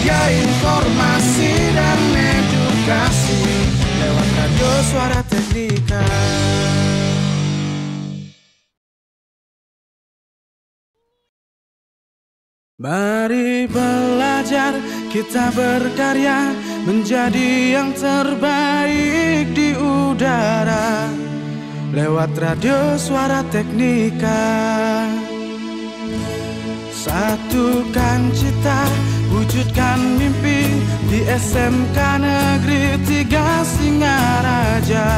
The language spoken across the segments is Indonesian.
Lembaga Informasi dan Edukasi lewat radio suara teknika. Mari belajar, kita berkarya menjadi yang terbaik di udara lewat radio suara teknika. Satukan cita Wujudkan mimpi di SMK Negeri tiga Singaraja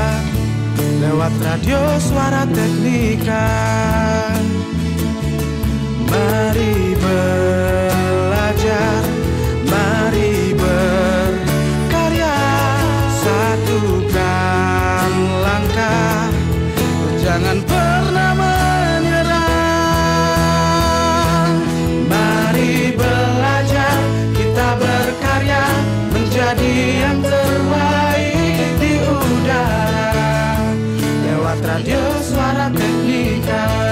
Lewat radio suara teknika Mari belajar, mari nuestra Dios hará técnica.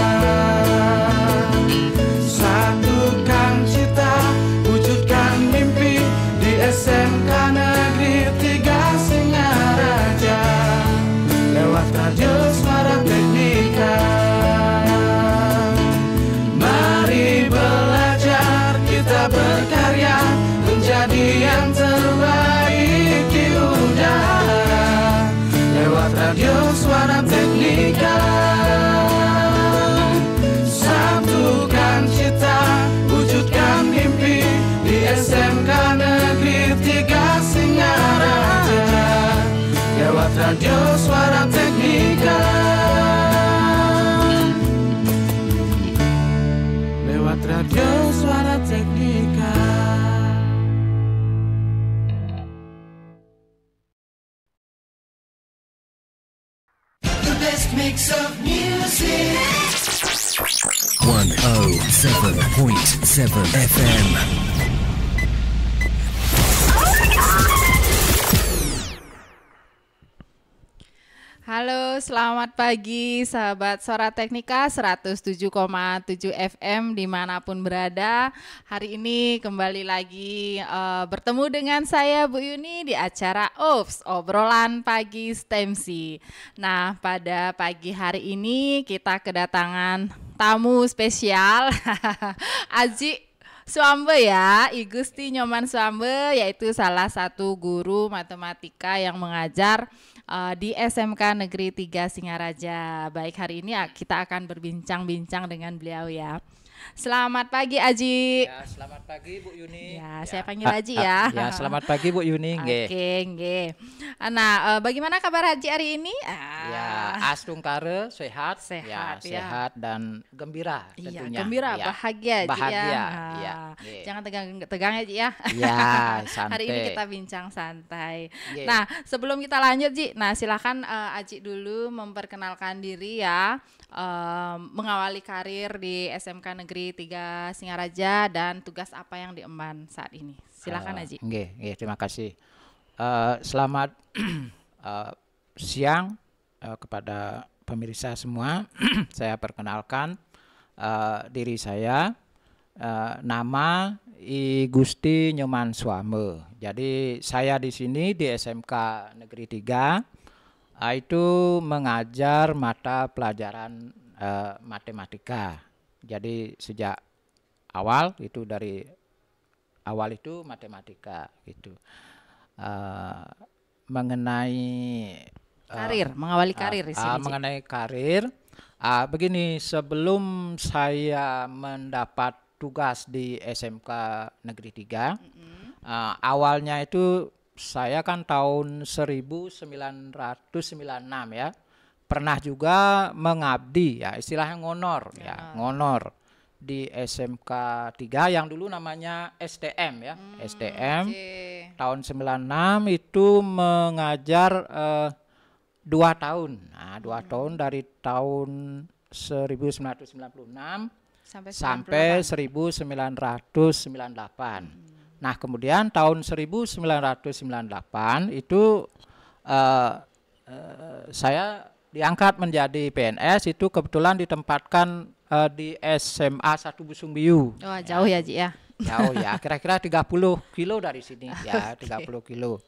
Radio Suara Teknika Lewat Radio Suara The best mix of music 107.7 FM Halo, selamat pagi sahabat Sora Teknika 107,7 FM dimanapun berada. Hari ini kembali lagi uh, bertemu dengan saya Bu Yuni di acara OPS, Obrolan Pagi STEMSI. Nah, pada pagi hari ini kita kedatangan tamu spesial, Aji Suambe ya, Igusti Nyoman Suambe yaitu salah satu guru matematika yang mengajar uh, di SMK Negeri 3 Singaraja. Baik, hari ini kita akan berbincang-bincang dengan beliau ya. Selamat pagi Aji. Ya, selamat pagi Bu Yuni. Ya, ya. saya panggil ah, Aji ah, ya. Ya, selamat pagi Bu Yuni. Oke, okay, nggih. Ah, nah, eh, bagaimana kabar Haji hari ini? Ya, astung kare sehat, sehat, ya, ya. sehat dan gembira iya, tentunya. Ya, gembira, ya. bahagia Haji ya. bahagia, ya, ya. ya. jangan tegang-tegang Haji ya. Ya, santai. hari ini kita bincang santai. Ye. Nah, sebelum kita lanjut Ji, Nah, silahkan uh, eh, Aji dulu memperkenalkan diri ya, uh, mengawali karir di SMK Negeri 3 Singaraja dan tugas apa yang diemban saat ini. Silahkan uh, eh, Aji. Nge, nge, terima kasih. Uh, selamat uh, siang uh, kepada pemirsa semua. saya perkenalkan uh, diri saya, uh, nama I Gusti Nyoman Swame. Jadi saya di sini di SMK Negeri 3 ah, itu mengajar mata pelajaran uh, matematika. Jadi sejak awal itu dari awal itu matematika gitu. Uh, mengenai karir, mengawali karir uh, uh, mengenai karir. Uh, begini, sebelum saya mendapat tugas di SMK Negeri 3. Mm -hmm. uh, ah, awalnya itu saya kan tahun 1996 ya. Pernah juga mengabdi ya, istilahnya ngonor ya, ya ngonor di SMK 3 yang dulu namanya STM ya. Hmm, STM okay. tahun 96 itu mengajar uh, dua tahun. Nah, dua hmm. tahun dari tahun 1996 sampai, sampai 1998. Hmm. Nah, kemudian tahun 1998 itu uh, uh, saya diangkat menjadi PNS itu kebetulan ditempatkan uh, di SMA 1 Busung Biu. Oh, jauh ya, Ji ya. Jauh ya, kira-kira 30 kilo dari sini ya, okay. 30 kilo.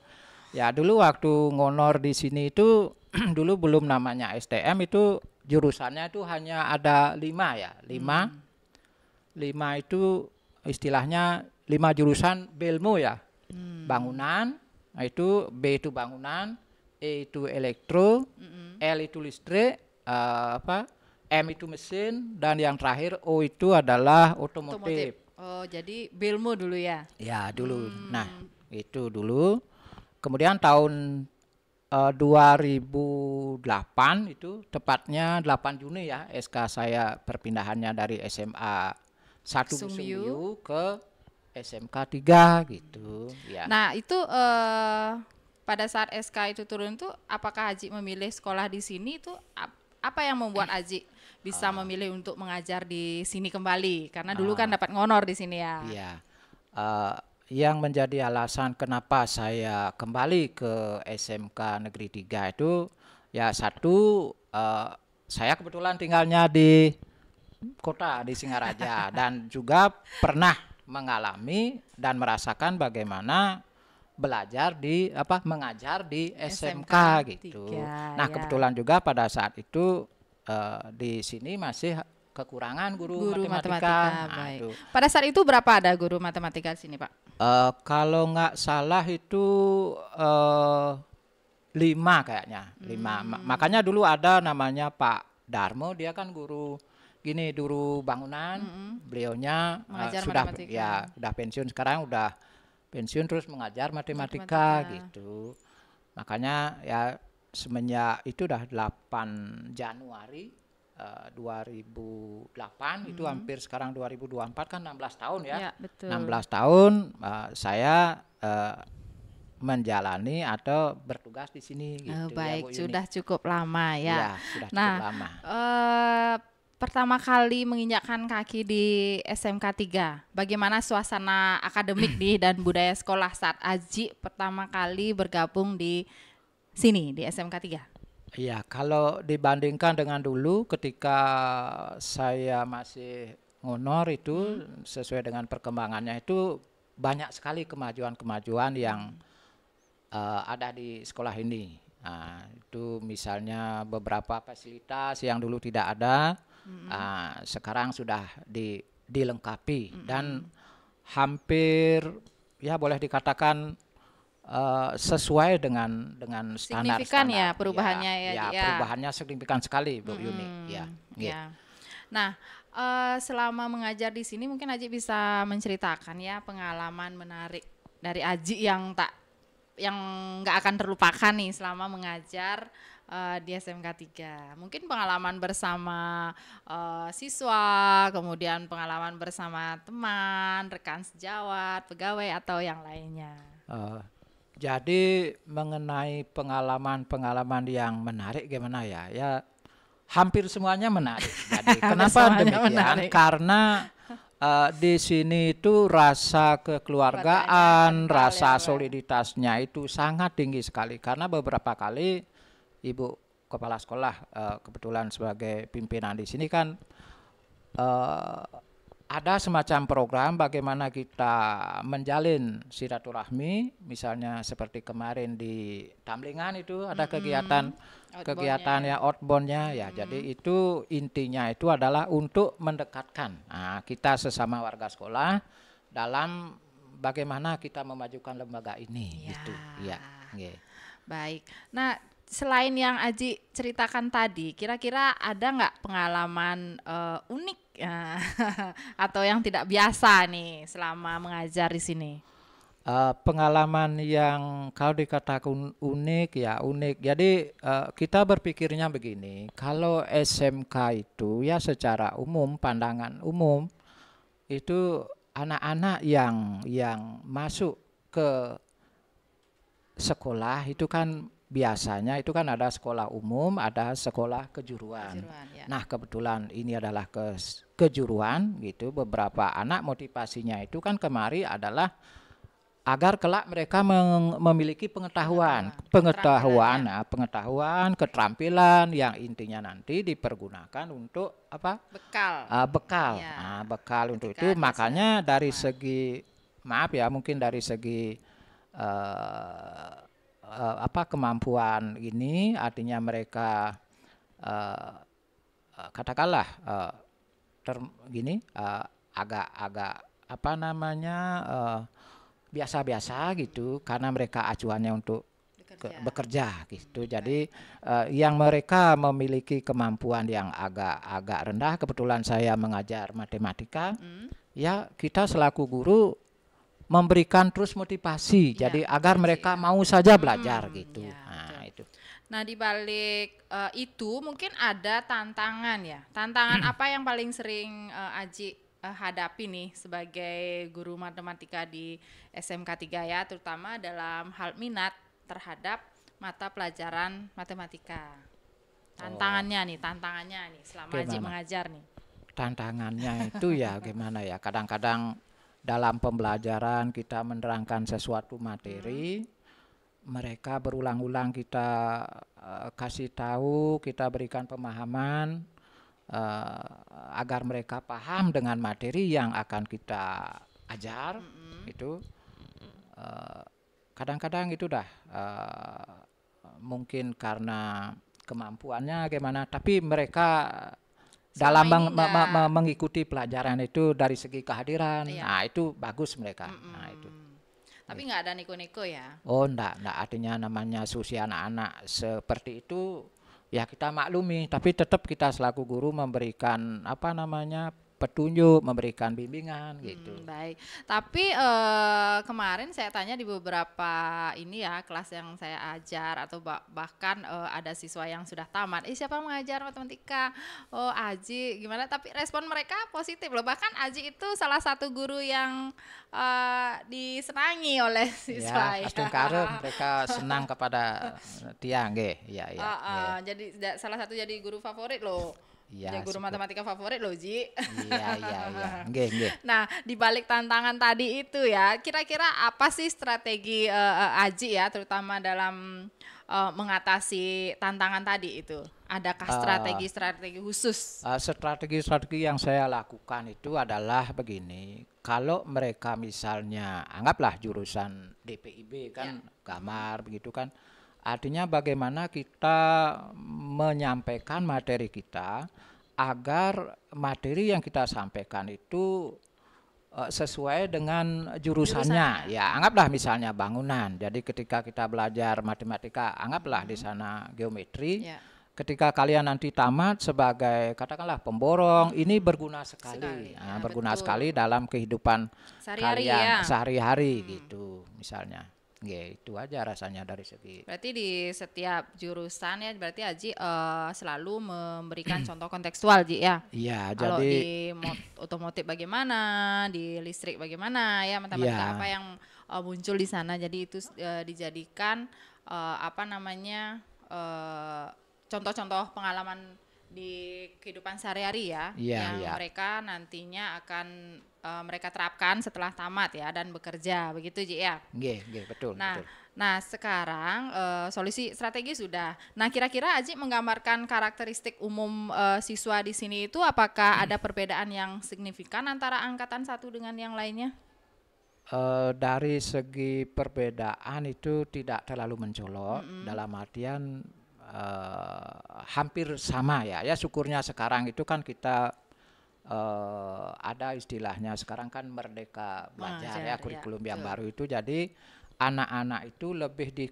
Ya, dulu waktu ngonor di sini itu dulu belum namanya STM itu jurusannya itu hanya ada lima ya, lima. Hmm lima itu istilahnya lima jurusan belmu ya. Hmm. Bangunan, nah itu B itu bangunan, E itu elektro, hmm. L itu listrik, uh, apa? M itu mesin dan yang terakhir O itu adalah otomotif. Oh, jadi belmu dulu ya? Ya, dulu. Hmm. Nah, itu dulu. Kemudian tahun uh, eh, 2008 itu tepatnya 8 Juni ya SK saya perpindahannya dari SMA satu Sumbiu ke SMK 3 gitu ya. Nah, itu uh, pada saat SK itu turun tuh apakah Haji memilih sekolah di sini itu apa yang membuat eh, Haji bisa uh, memilih untuk mengajar di sini kembali karena dulu uh, kan dapat ngonor di sini ya. Iya. Uh, yang menjadi alasan kenapa saya kembali ke SMK Negeri 3 itu ya satu uh, saya kebetulan tinggalnya di kota di Singaraja dan juga pernah mengalami dan merasakan bagaimana belajar di apa mengajar di SMK, SMK gitu. 3, ya. nah, ya. kebetulan juga pada saat itu uh, di sini masih kekurangan guru, guru matematika. matematika nah, baik. Pada saat itu berapa ada guru matematika di sini, Pak? Uh, kalau nggak salah itu uh, lima kayaknya, lima. Hmm. Makanya dulu ada namanya Pak Darmo, dia kan guru gini dulu bangunan mm -hmm. beliaunya uh, sudah ya sudah pensiun sekarang udah pensiun terus mengajar matematika, matematika. gitu makanya ya semenjak itu udah 8 Januari uh, 2008 hmm. itu hampir sekarang 2024 kan 16 tahun ya, ya betul. 16 tahun uh, saya uh, menjalani atau bertugas di sini gitu oh, ya, baik ya, sudah cukup lama ya, ya sudah nah cukup lama. Uh, pertama kali menginjakkan kaki di SMK 3. Bagaimana suasana akademik di dan budaya sekolah saat Aji pertama kali bergabung di sini di SMK 3? Iya, kalau dibandingkan dengan dulu ketika saya masih honor itu hmm. sesuai dengan perkembangannya itu banyak sekali kemajuan-kemajuan yang uh, ada di sekolah ini. Nah, itu misalnya beberapa fasilitas yang dulu tidak ada, Mm -hmm. uh, sekarang sudah di, dilengkapi mm -hmm. dan hampir ya boleh dikatakan uh, sesuai dengan dengan standar signifikan ya standar. ya perubahannya ya, ya, ya, ya perubahannya signifikan sekali Bu hmm, Yuni ya, ya. ya. Nah, uh, selama mengajar di sini mungkin Aji bisa menceritakan ya pengalaman menarik dari Aji yang tak yang nggak akan terlupakan nih selama mengajar uh, di SMK 3. Mungkin pengalaman bersama uh, siswa, kemudian pengalaman bersama teman, rekan sejawat, pegawai atau yang lainnya. Uh, jadi mengenai pengalaman-pengalaman yang menarik gimana ya? Ya hampir semuanya menarik. Jadi kenapa demikian? Menarik. Karena uh, di sini itu rasa kekeluargaan, rasa ya, soliditasnya itu sangat tinggi sekali karena beberapa kali ibu kepala sekolah uh, kebetulan sebagai pimpinan di sini kan uh, ada semacam program bagaimana kita menjalin silaturahmi misalnya seperti kemarin di Tamlingan itu ada mm-hmm. kegiatan kegiatan ya outboundnya ya mm-hmm. jadi itu intinya itu adalah untuk mendekatkan nah, kita sesama warga sekolah dalam bagaimana kita memajukan lembaga ini ya. gitu ya yeah. Baik. Nah, selain yang Aji ceritakan tadi, kira-kira ada nggak pengalaman uh, unik uh, atau yang tidak biasa nih selama mengajar di sini? Uh, pengalaman yang kalau dikatakan unik ya unik. Jadi uh, kita berpikirnya begini, kalau SMK itu ya secara umum pandangan umum itu anak-anak yang yang masuk ke sekolah itu kan biasanya itu kan ada sekolah umum, ada sekolah kejuruan. kejuruan ya. Nah, kebetulan ini adalah ke kejuruan gitu. Beberapa anak motivasinya itu kan kemari adalah agar kelak mereka memiliki pengetahuan, pengetahuan, pengetahuan, ya. Nah, pengetahuan, keterampilan yang intinya nanti dipergunakan untuk apa? Bekal. Uh, bekal. Ya. Nah, bekal untuk Ketika itu makanya dari segi maaf ya, mungkin dari segi uh, uh, apa kemampuan ini artinya mereka uh, katakanlah uh, term gini uh, agak-agak apa namanya biasa-biasa uh, gitu karena mereka acuannya untuk bekerja, bekerja gitu. Jadi uh, yang mereka memiliki kemampuan yang agak-agak rendah kebetulan saya mengajar matematika. Hmm. Ya, kita selaku guru memberikan terus motivasi. Ya, Jadi agar mereka iya. mau saja hmm, belajar hmm, gitu. Ya, nah, betul. itu. Nah, di balik uh, eh, itu mungkin ada tantangan ya. Tantangan apa yang paling sering uh, Aji uh, hadapi nih sebagai guru matematika di SMK 3 ya, terutama dalam hal minat terhadap mata pelajaran matematika. Tantangannya oh. nih, tantangannya nih selama Gimana? Aji mengajar nih. Tantangannya itu ya gimana ya? Kadang-kadang dalam pembelajaran kita menerangkan sesuatu materi, mereka berulang-ulang kita uh, kasih tahu, kita berikan pemahaman uh, agar mereka paham dengan materi yang akan kita ajar -hmm. itu. Uh, kadang-kadang itu dah uh, mungkin karena kemampuannya gimana tapi mereka dalam meng, me, mengikuti pelajaran itu dari segi kehadiran, iya. nah itu bagus mereka. Mm -mm. Nah itu. Tapi nggak ada niko-niko ya? Oh enggak, enggak artinya namanya susi anak-anak seperti itu ya kita maklumi, tapi tetap kita selaku guru memberikan apa namanya petunjuk, memberikan bimbingan hmm, gitu. Hmm, baik. Tapi uh, kemarin saya tanya di beberapa ini ya kelas yang saya ajar atau bahkan uh, ada siswa yang sudah tamat. Eh siapa mengajar matematika? Oh, Aji. Gimana? Tapi respon mereka positif loh. Bahkan Aji itu salah satu guru yang uh, disenangi oleh ya, siswa. Ya, ya. karun mereka senang kepada dia, ya, ya. Uh, uh, ya. Jadi salah satu jadi guru favorit loh. Ya, Jadi guru matematika favorit loh Ji. Iya iya iya. Nggih nggih. Nah di balik tantangan tadi itu ya, kira-kira apa sih strategi uh, Aji ya, terutama dalam uh, mengatasi tantangan tadi itu? Adakah strategi-strategi khusus? Strategi-strategi uh, yang saya lakukan itu adalah begini. Kalau mereka misalnya anggaplah jurusan DPIB kan, ya. kamar begitu kan Artinya bagaimana kita menyampaikan materi kita agar materi yang kita sampaikan itu eh, sesuai dengan jurusannya. jurusannya. Ya, anggaplah misalnya bangunan. Jadi ketika kita belajar matematika, anggaplah hmm. di sana geometri. Ya. Ketika kalian nanti tamat sebagai katakanlah pemborong, ini berguna sekali. sekali. Nah, ya, berguna betul. sekali dalam kehidupan sehari-hari kalian ya. sehari-hari hmm. gitu misalnya. Ya, itu aja rasanya dari segi. Berarti di setiap jurusan ya berarti Aji uh, eh, selalu memberikan contoh kontekstual Ji ya. Iya, jadi kalau di otomotif bagaimana, di listrik bagaimana ya matematika ya. apa yang uh, muncul di sana. Jadi itu uh, dijadikan uh, apa namanya contoh contoh-contoh pengalaman di kehidupan sehari-hari ya, ya yang ya. mereka nantinya akan uh, mereka terapkan setelah tamat ya dan bekerja begitu Ji ya. Nggih, nggih betul, nah, betul. Nah, sekarang uh, solusi strategi sudah. Nah, kira-kira Aji menggambarkan karakteristik umum uh, siswa di sini itu apakah hmm. ada perbedaan yang signifikan antara angkatan satu dengan yang lainnya? Uh, dari segi perbedaan itu tidak terlalu mencolok mm -hmm. dalam artian uh, hampir sama ya ya syukurnya sekarang itu kan kita uh, ada istilahnya sekarang kan merdeka belajar ya kurikulum ya. yang baru itu jadi anak-anak itu lebih di,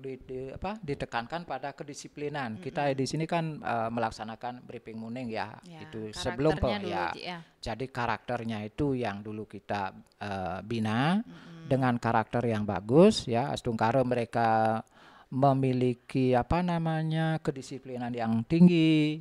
di, di, apa, ditekankan pada kedisiplinan. Mm -hmm. Kita di sini kan uh, melaksanakan briefing muning ya, ya itu sebelum pe, ya. dulu, ya, ya. Jadi karakternya itu yang dulu kita uh, bina mm -hmm. dengan karakter yang bagus ya. Astungkara mereka memiliki apa namanya kedisiplinan yang tinggi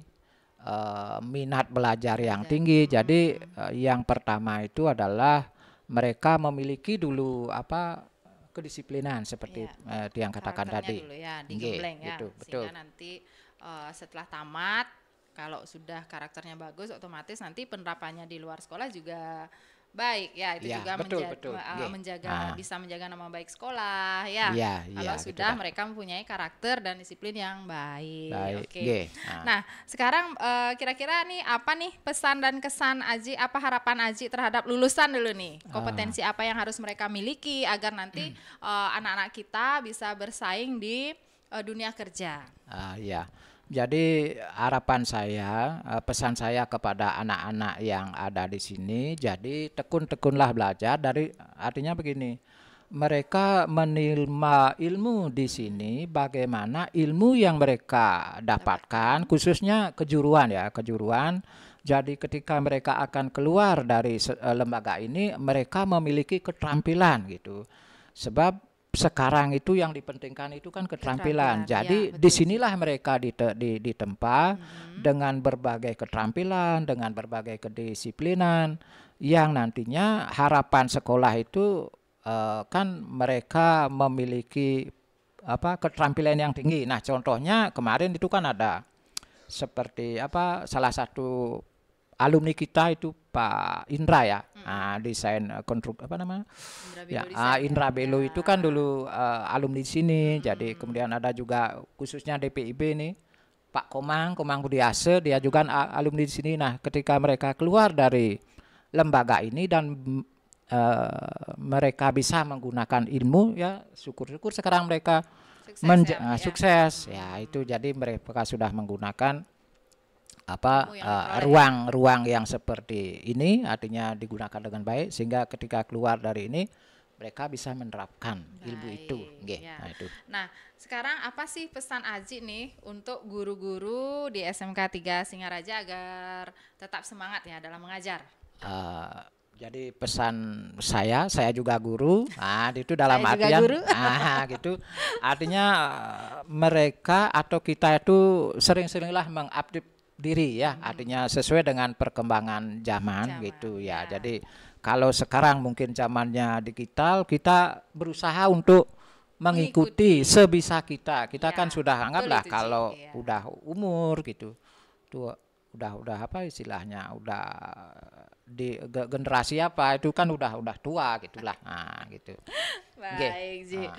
Eh, minat belajar yang tinggi. Hmm. Jadi eh, yang pertama itu adalah mereka memiliki dulu apa kedisiplinan seperti ya, uh, yang katakan tadi. Dulu ya, ya. Gitu, betul. Sehingga nanti uh, setelah tamat kalau sudah karakternya bagus otomatis nanti penerapannya di luar sekolah juga baik ya itu ya, juga betul, menja betul. Uh, menjaga ah. bisa menjaga nama baik sekolah ya, ya kalau ya, sudah gitu mereka mempunyai karakter dan disiplin yang baik, baik. oke okay. ah. nah sekarang kira eh, kira-kira nih apa nih pesan dan kesan Aji apa harapan Aji terhadap lulusan dulu nih ah. kompetensi ah. apa yang harus mereka miliki agar nanti anak-anak hmm. eh, anak-anak kita bisa bersaing di uh, dunia kerja ah ya jadi harapan saya, eh, pesan saya kepada anak-anak yang ada di sini, jadi tekun-tekunlah belajar dari artinya begini. Mereka menilma ilmu di sini bagaimana ilmu yang mereka dapatkan khususnya kejuruan ya, kejuruan. Jadi ketika mereka akan keluar dari eh, lembaga ini mereka memiliki keterampilan gitu. Sebab sekarang itu yang dipentingkan itu kan keterampilan. keterampilan. Jadi ya, disinilah mereka dite, di, ditempa hmm. dengan berbagai keterampilan, dengan berbagai kedisiplinan yang nantinya harapan sekolah itu uh, kan mereka memiliki apa keterampilan yang tinggi. Nah, contohnya kemarin itu kan ada seperti apa salah satu alumni kita itu Pak Indra ya, hmm. uh, desain uh, konstruk apa nama? Indra ya, Belo ya, uh, Indra Belo ya. itu kan dulu uh, alumni sini, hmm. jadi kemudian ada juga khususnya DPIB nih, Pak Komang, Komang Budiase, dia juga alumni di sini. Nah, ketika mereka keluar dari lembaga ini dan uh, mereka bisa menggunakan ilmu, ya syukur-syukur sekarang mereka sukses, ya, uh, sukses. ya hmm. itu jadi mereka sudah menggunakan apa eh, ruang ruang-ruang yang seperti ini artinya digunakan dengan baik sehingga ketika keluar dari ini mereka bisa menerapkan baik. ilmu itu. Ya. Nah, itu. Nah, sekarang apa sih pesan Aji nih untuk guru-guru di SMK 3 Singaraja agar tetap semangat ya dalam mengajar? Uh, jadi pesan saya, saya juga guru. Nah, itu dalam saya artian nah, ah gitu. Artinya eh, mereka atau kita itu sering-seringlah mengupdate diri ya, hmm. artinya sesuai dengan perkembangan zaman, zaman gitu ya. ya. Jadi kalau sekarang mungkin zamannya digital, kita berusaha untuk mengikuti Ikuti. sebisa kita. Kita ya, kan sudah anggaplah kalau ya. udah umur gitu. Tuh udah udah apa istilahnya? Udah di generasi apa itu kan udah udah tua gitulah nah gitu baik Ji nah,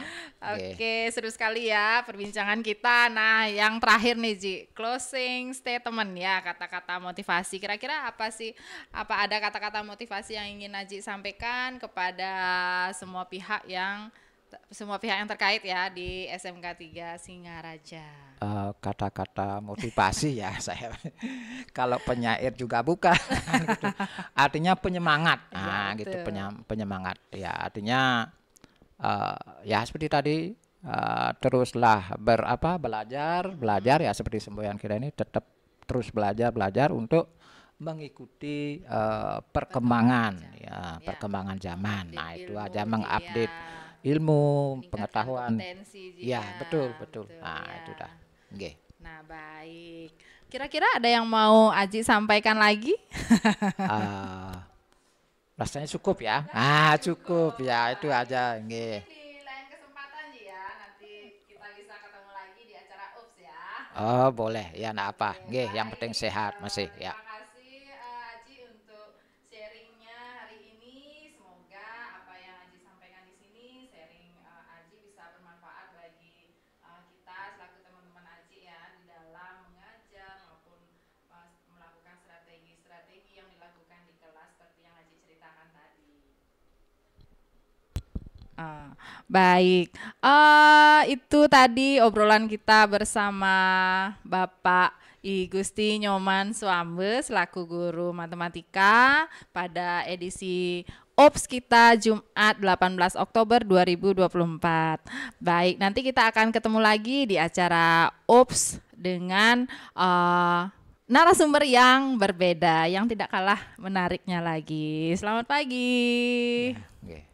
oke okay, seru sekali ya perbincangan kita nah yang terakhir nih Ji closing statement ya kata-kata motivasi kira-kira apa sih apa ada kata-kata motivasi yang ingin Najik sampaikan kepada semua pihak yang semua pihak yang terkait ya di SMK 3 Singaraja. Eh, kata-kata uh, motivasi ya saya. Kalau penyair juga bukan. Gitu. Artinya penyemangat. Nah, gitu penyemangat ya. Artinya uh, ya seperti tadi uh, teruslah berapa belajar, belajar ya seperti semboyan kita ini tetap terus belajar, belajar untuk mengikuti uh, perkembangan, perkembangan ya, ya, perkembangan zaman. Nah, itu aja gitu ya. mengupdate ya ilmu, Meningkatkan pengetahuan. Potensi juga. Ya, iya, betul, betul. betul gitu nah, ya. itu dah. Okay. Nah, baik. Kira-kira ada yang mau Aji sampaikan lagi? uh, rasanya cukup ya. Rasanya ah, cukup, cukup ya, itu aja. Nggih. Oh boleh ya nah apa, nggih yang penting sehat masih ya. Ah, baik, uh, itu tadi obrolan kita bersama Bapak I Gusti Nyoman Suambe selaku guru matematika pada edisi OPS kita Jumat 18 Oktober 2024. Baik, nanti kita akan ketemu lagi di acara OPS dengan uh, narasumber yang berbeda, yang tidak kalah menariknya lagi. Selamat pagi. Yeah, okay.